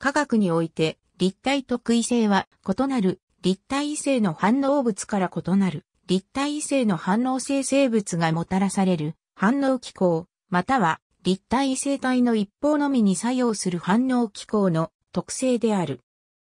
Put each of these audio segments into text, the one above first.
科学において、立体特異性は異なる立体異性の反応物から異なる立体異性の反応性生物がもたらされる反応機構、または立体異性体の一方のみに作用する反応機構の特性である。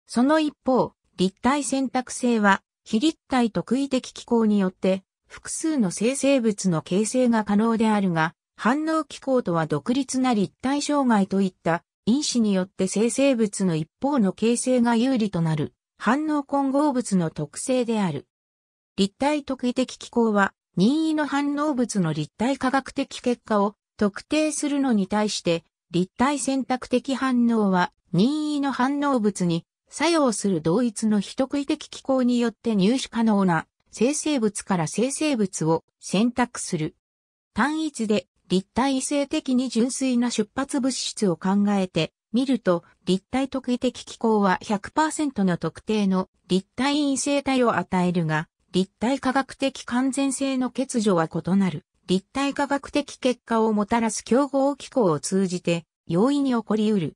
その一方、立体選択性は非立体特異的機構によって複数の生成物の形成が可能であるが、反応機構とは独立な立体障害といった因子によって生成物の一方の形成が有利となる反応混合物の特性である。立体特異的機構は任意の反応物の立体科学的結果を特定するのに対して立体選択的反応は任意の反応物に作用する同一の非特異的機構によって入手可能な生成物から生成物を選択する。単一で立体異性的に純粋な出発物質を考えてみると、立体特異的機構は100%の特定の立体異性体を与えるが、立体科学的完全性の欠如は異なる。立体科学的結果をもたらす競合機構を通じて容易に起こり得る。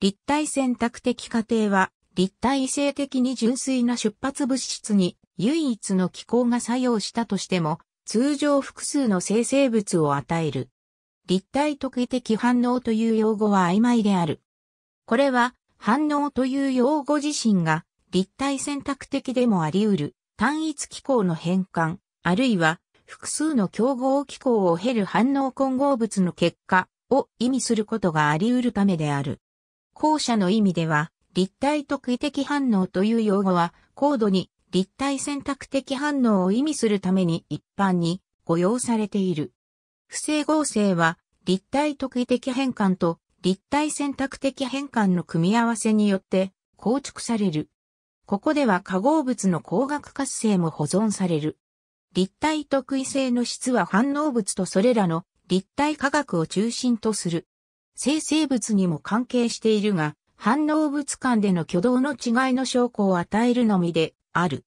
立体選択的過程は立体異性的に純粋な出発物質に唯一の機構が作用したとしても通常複数の生成物を与える。立体特異的反応という用語は曖昧である。これは反応という用語自身が立体選択的でもあり得る単一機構の変換、あるいは複数の競合機構を経る反応混合物の結果を意味することがあり得るためである。後者の意味では立体特異的反応という用語は高度に立体選択的反応を意味するために一般に誤用されている。不正合成は立体特異的変換と立体選択的変換の組み合わせによって構築される。ここでは化合物の光学活性も保存される。立体特異性の質は反応物とそれらの立体化学を中心とする。生成物にも関係しているが、反応物間での挙動の違いの証拠を与えるのみである。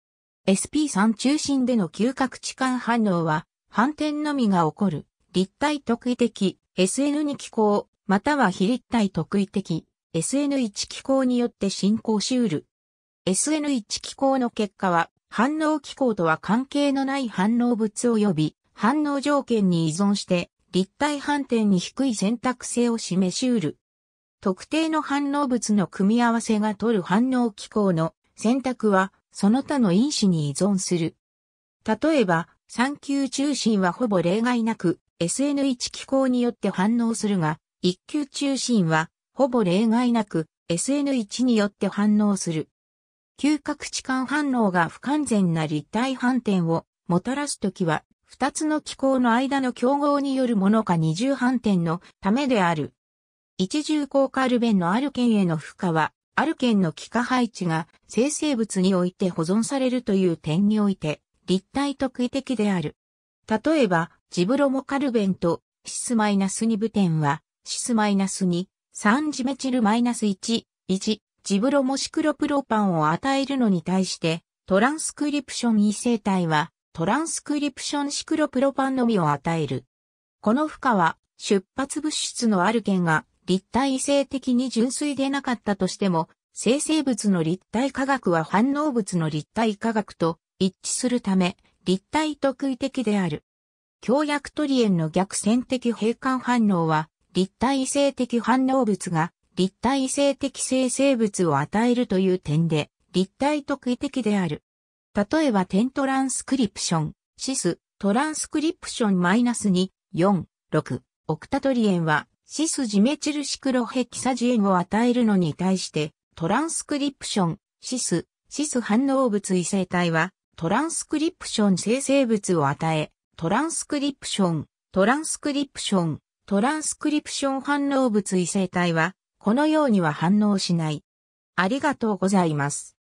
SP3 中心での嗅覚置換反応は、反転のみが起こる、立体特異的、SN2 気候、または非立体特異的、SN1 気候によって進行しうる。SN1 気候の結果は、反応気候とは関係のない反応物及び、反応条件に依存して、立体反転に低い選択性を示しうる。特定の反応物の組み合わせが取る反応気候の選択はその他の因子に依存する。例えば、3級中心はほぼ例外なく SN1 機構によって反応するが、1級中心はほぼ例外なく SN1 によって反応する。嗅覚置換反応が不完全な立体反転をもたらすときは、二つの機構の間の競合によるものか二重反転のためである。一重効カルベンのある県への負荷はある県の気化配置が生成物において保存されるという点において、立体特異的である。例えば、ジブロモカルベンとシスマイナス -2 部点は、シスマイナス -2、3ジメチルマイナス -1、1、ジブロモシクロプロパンを与えるのに対して、トランスクリプション異性体は、トランスクリプションシクロプロパンのみを与える。この負荷は、出発物質のある件が立体性的に純粋でなかったとしても、生成物の立体科学は反応物の立体科学と一致するため、立体特異的である。強薬トリエンの逆線的閉環反応は、立体性的反応物が立体性的生成物を与えるという点で、立体特異的である。例えば点トランスクリプション、シス、トランスクリプションマイナス -2、4、6、オクタトリエンはシスジメチルシクロヘキサジエンを与えるのに対して、トランスクリプション、シス、シス反応物異性体は、トランスクリプション生成物を与え、トランスクリプション、トランスクリプション、トランスクリプション反応物異性体は、このようには反応しない。ありがとうございます。